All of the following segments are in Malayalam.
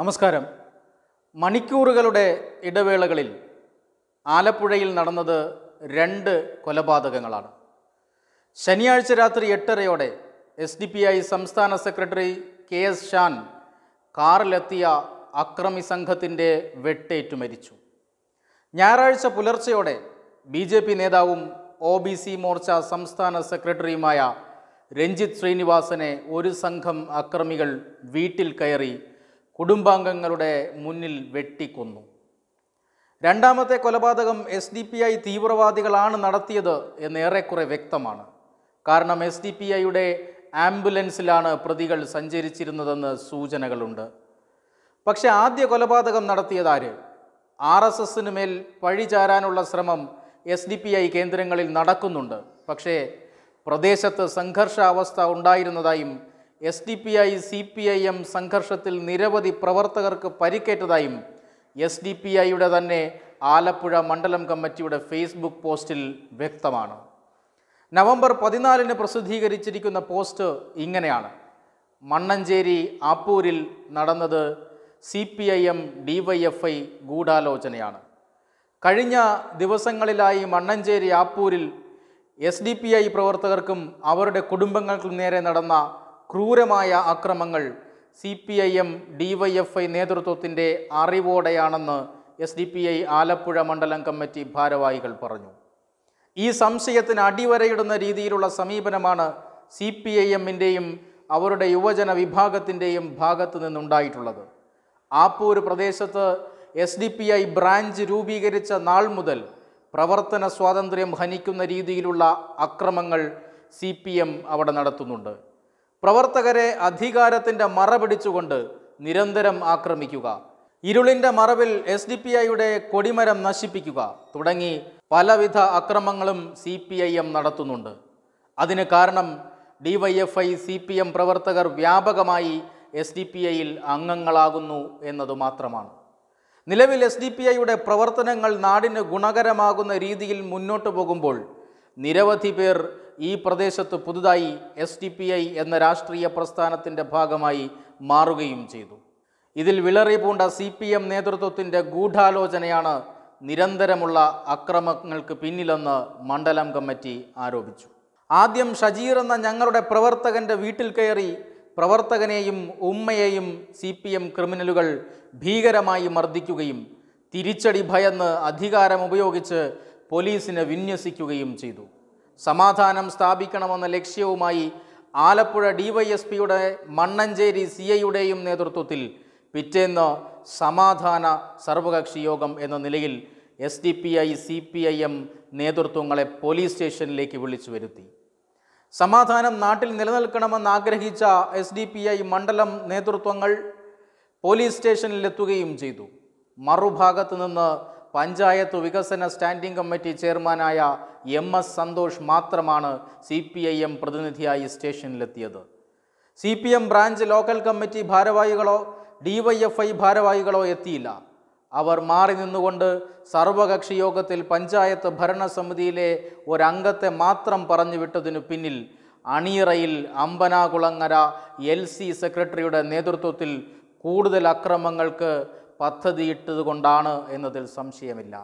നമസ്കാരം മണിക്കൂറുകളുടെ ഇടവേളകളിൽ ആലപ്പുഴയിൽ നടന്നത് രണ്ട് കൊലപാതകങ്ങളാണ് ശനിയാഴ്ച രാത്രി എട്ടരയോടെ എസ് ഡി പി ഐ സംസ്ഥാന സെക്രട്ടറി കെ എസ് ഷാൻ കാറിലെത്തിയ അക്രമി സംഘത്തിൻ്റെ വെട്ടേറ്റു മരിച്ചു ഞായറാഴ്ച പുലർച്ചയോടെ ബി ജെ പി നേതാവും ഒ ബി സി മോർച്ച സംസ്ഥാന സെക്രട്ടറിയുമായ രഞ്ജിത്ത് ശ്രീനിവാസനെ ഒരു സംഘം അക്രമികൾ വീട്ടിൽ കയറി കുടുംബാംഗങ്ങളുടെ മുന്നിൽ വെട്ടിക്കൊന്നു രണ്ടാമത്തെ കൊലപാതകം എസ് ഡി പി ഐ തീവ്രവാദികളാണ് നടത്തിയത് എന്ന് ഏറെക്കുറെ വ്യക്തമാണ് കാരണം എസ് ഡി പി ഐയുടെ ആംബുലൻസിലാണ് പ്രതികൾ സഞ്ചരിച്ചിരുന്നതെന്ന് സൂചനകളുണ്ട് പക്ഷേ ആദ്യ കൊലപാതകം നടത്തിയതാര് ആർ എസ് എസിന് മേൽ പഴിചാരാനുള്ള ശ്രമം എസ് ഡി പി ഐ കേന്ദ്രങ്ങളിൽ നടക്കുന്നുണ്ട് പക്ഷേ പ്രദേശത്ത് സംഘർഷാവസ്ഥ ഉണ്ടായിരുന്നതായും S D P I C P I M സംഘർഷത്തിൽ നിരവധി പ്രവർത്തകർക്ക് പരിക്കേറ്റതായും എസ് ഡി പി ഐയുടെ തന്നെ ആലപ്പുഴ മണ്ഡലം കമ്മിറ്റിയുടെ ഫേസ്ബുക്ക് പോസ്റ്റിൽ വ്യക്തമാണ് നവംബർ പതിനാലിന് പ്രസിദ്ധീകരിച്ചിരിക്കുന്ന പോസ്റ്റ് ഇങ്ങനെയാണ് മണ്ണഞ്ചേരി ആപ്പൂരിൽ നടന്നത് C P I M D Y F I ഗൂഢാലോചനയാണ് കഴിഞ്ഞ ദിവസങ്ങളിലായി മണ്ണഞ്ചേരി ആപ്പൂരിൽ എസ് ഡി പി ഐ പ്രവർത്തകർക്കും അവരുടെ കുടുംബങ്ങൾക്കും നേരെ നടന്ന ക്രൂരമായ അക്രമങ്ങൾ C P I M D Y F I നേതൃത്വത്തിൻ്റെ അറിവോടെയാണെന്ന് S D P I Alappuzha മണ്ഡലം കമ്മിറ്റി ഭാരവാഹികൾ പറഞ്ഞു ഈ സംശയത്തിന് അടിവരയിടുന്ന രീതിയിലുള്ള സമീപനമാണ് സി പി ഐ എമ്മിൻ്റെയും അവരുടെ യുവജന വിഭാഗത്തിൻ്റെയും ഭാഗത്തു നിന്നുണ്ടായിട്ടുള്ളത് ആപ്പൂർ പ്രദേശത്ത് S D P I branch രൂപീകരിച്ച നാൾ മുതൽ പ്രവർത്തന സ്വാതന്ത്ര്യം ഹനിക്കുന്ന രീതിയിലുള്ള അക്രമങ്ങൾ സി അവിടെ നടത്തുന്നുണ്ട് പ്രവർത്തകരെ അധികാരത്തിൻ്റെ മറ പിടിച്ചുകൊണ്ട് നിരന്തരം ആക്രമിക്കുക ഇരുളിൻ്റെ മറവിൽ എസ് ഡി പി ഐയുടെ കൊടിമരം നശിപ്പിക്കുക തുടങ്ങി പലവിധ അക്രമങ്ങളും സി പി ഐ എം നടത്തുന്നുണ്ട് അതിന് കാരണം ഡിവൈഎഫ്ഐ സി പി എം പ്രവർത്തകർ വ്യാപകമായി എസ് ഡി പി ഐയിൽ അംഗങ്ങളാകുന്നു എന്നത് മാത്രമാണ് നിലവിൽ എസ് ഡി പി ഐയുടെ പ്രവർത്തനങ്ങൾ നാടിന് ഗുണകരമാകുന്ന രീതിയിൽ മുന്നോട്ടു പോകുമ്പോൾ നിരവധി പേർ ഈ പ്രദേശത്ത് പുതുതായി എസ് ഡി പി ഐ എന്ന രാഷ്ട്രീയ പ്രസ്ഥാനത്തിൻ്റെ ഭാഗമായി മാറുകയും ചെയ്തു ഇതിൽ വിളറി പൂണ്ട സി പി എം നേതൃത്വത്തിൻ്റെ ഗൂഢാലോചനയാണ് നിരന്തരമുള്ള അക്രമങ്ങൾക്ക് പിന്നിലെന്ന് മണ്ഡലം കമ്മിറ്റി ആരോപിച്ചു ആദ്യം ഷജീർ എന്ന ഞങ്ങളുടെ പ്രവർത്തകൻ്റെ വീട്ടിൽ കയറി പ്രവർത്തകനെയും ഉമ്മയെയും സി പി എം ക്രിമിനലുകൾ ഭീകരമായി മർദ്ദിക്കുകയും തിരിച്ചടി ഭയന്ന് അധികാരമുപയോഗിച്ച് പോലീസിനെ വിന്യസിക്കുകയും ചെയ്തു സമാധാനം സ്ഥാപിക്കണമെന്ന ലക്ഷ്യവുമായി ആലപ്പുഴ ഡിവൈഎസ്പിയുടെ മണ്ണഞ്ചേരി സി ഐയുടെയും നേതൃത്വത്തിൽ പിറ്റേന്ന് സമാധാന സർവകക്ഷി യോഗം എന്ന നിലയിൽ S D P I C P I M നേതൃത്വങ്ങളെ പോലീസ് സ്റ്റേഷനിലേക്ക് വിളിച്ചു വരുത്തി സമാധാനം നാട്ടിൽ നിലനിൽക്കണമെന്ന് ആഗ്രഹിച്ച എസ് ഡി പി ഐ മണ്ഡലം നേതൃത്വങ്ങൾ പോലീസ് സ്റ്റേഷനിലെത്തുകയും ചെയ്തു മറുഭാഗത്തു നിന്ന് പഞ്ചായത്ത് വികസന സ്റ്റാൻഡിംഗ് കമ്മിറ്റി ചെയർമാനായ എം എസ് സന്തോഷ് മാത്രമാണ് സി പി ഐ എം പ്രതിനിധിയായി സ്റ്റേഷനിലെത്തിയത് C P M branch local committee ഭാരവാഹികളോ ഡിവൈഎഫ്ഐ ഭാരവാഹികളോ എത്തിയില്ല അവർ മാറി നിന്നുകൊണ്ട് സർവകക്ഷി യോഗത്തിൽ പഞ്ചായത്ത് ഭരണസമിതിയിലെ ഒരംഗത്തെ മാത്രം പറഞ്ഞുവിട്ടതിനു പിന്നിൽ അണിയറയിൽ അമ്പനാകുളങ്ങര എൽ സി സെക്രട്ടറിയുടെ നേതൃത്വത്തിൽ കൂടുതൽ അക്രമങ്ങൾക്ക് കൊണ്ടാണ് എന്നതിൽ സംശയമില്ല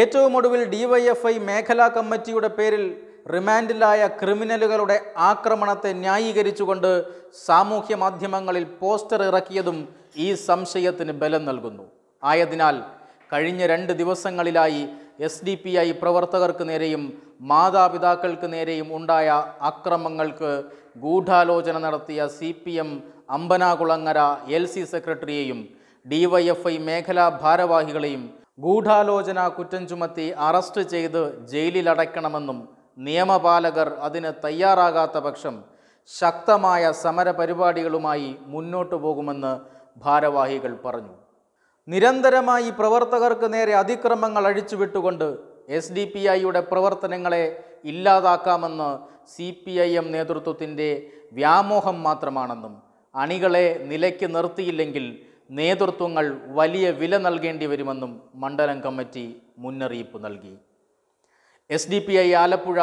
ഏറ്റവും ഒടുവിൽ ഡിവൈഎഫ്ഐ മേഖലാ കമ്മിറ്റിയുടെ പേരിൽ റിമാൻഡിലായ ക്രിമിനലുകളുടെ ആക്രമണത്തെ ന്യായീകരിച്ചുകൊണ്ട് സാമൂഹ്യ മാധ്യമങ്ങളിൽ പോസ്റ്റർ ഇറക്കിയതും ഈ സംശയത്തിന് ബലം നൽകുന്നു ആയതിനാൽ കഴിഞ്ഞ രണ്ട് ദിവസങ്ങളിലായി എസ് ഡി പി ഐ പ്രവർത്തകർക്ക് നേരെയും മാതാപിതാക്കൾക്ക് നേരെയും ഉണ്ടായ അക്രമങ്ങൾക്ക് ഗൂഢാലോചന നടത്തിയ C P M Ambanakulangara L C സെക്രട്ടറിയെയും ഡിവൈഎഫ്ഐ മേഖലാ ഭാരവാഹികളെയും ഗൂഢാലോചന കുറ്റം ചുമത്തി അറസ്റ്റ് ചെയ്ത് ജയിലിലടയ്ക്കണമെന്നും നിയമപാലകർ അതിന് തയ്യാറാകാത്ത പക്ഷം ശക്തമായ സമരപരിപാടികളുമായി മുന്നോട്ടു പോകുമെന്ന് ഭാരവാഹികൾ പറഞ്ഞു നിരന്തരമായി പ്രവർത്തകർക്ക് നേരെ അതിക്രമങ്ങൾ അഴിച്ചുവിട്ടുകൊണ്ട് എസ് ഡി പി ഐയുടെ പ്രവർത്തനങ്ങളെ ഇല്ലാതാക്കാമെന്ന് സി പി ഐ എം നേതൃത്വത്തിൻ്റെ വ്യാമോഹം മാത്രമാണെന്നും അണികളെ നിലയ്ക്ക് നിർത്തിയില്ലെങ്കിൽ നേതൃത്വങ്ങൾ വലിയ വില നൽകേണ്ടി വരുമെന്നും മണ്ഡലം കമ്മിറ്റി മുന്നറിയിപ്പ് നൽകി S D P I Alappuzha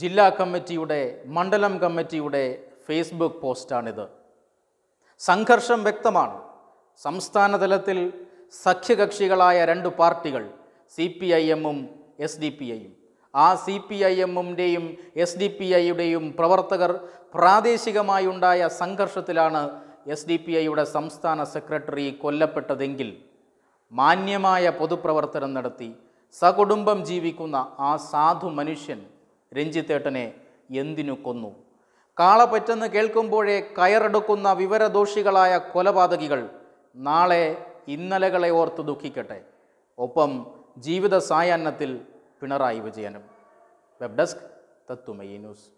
ജില്ലാ കമ്മിറ്റിയുടെ മണ്ഡലം കമ്മിറ്റിയുടെ ഫേസ്ബുക്ക് പോസ്റ്റാണിത് സംഘർഷം വ്യക്തമാണ് സംസ്ഥാന തലത്തിൽ സഖ്യകക്ഷികളായ രണ്ട് പാർട്ടികൾ സി പി ഐ എമ്മും എസ് ഡി പി ഐയും ആ സി പി ഐ എമ്മിൻ്റെയും എസ് ഡി പി ഐയുടെയും പ്രവർത്തകർ പ്രാദേശികമായുണ്ടായ സംഘർഷത്തിലാണ് എസ് ഡി പി ഐയുടെ സംസ്ഥാന സെക്രട്ടറി കൊല്ലപ്പെട്ടതെങ്കിൽ മാന്യമായ പൊതുപ്രവർത്തനം നടത്തി സകുടുംബം ജീവിക്കുന്ന ആ സാധു മനുഷ്യൻ രഞ്ജിത്തേട്ടനെ എന്തിനു കൊന്നു കാളപ്പറ്റെന്ന് കേൾക്കുമ്പോഴേ കയറെടുക്കുന്ന വിവരദോഷികളായ കൊലപാതകികൾ നാളെ ഇന്നലകളെ ഓർത്ത് ദുഃഖിക്കട്ടെ ഒപ്പം ജീവിത സായാഹ്നത്തിൽ പിണറായി വിജയനും വെബ് ഡെസ്ക് തത്തുമയി ന്യൂസ്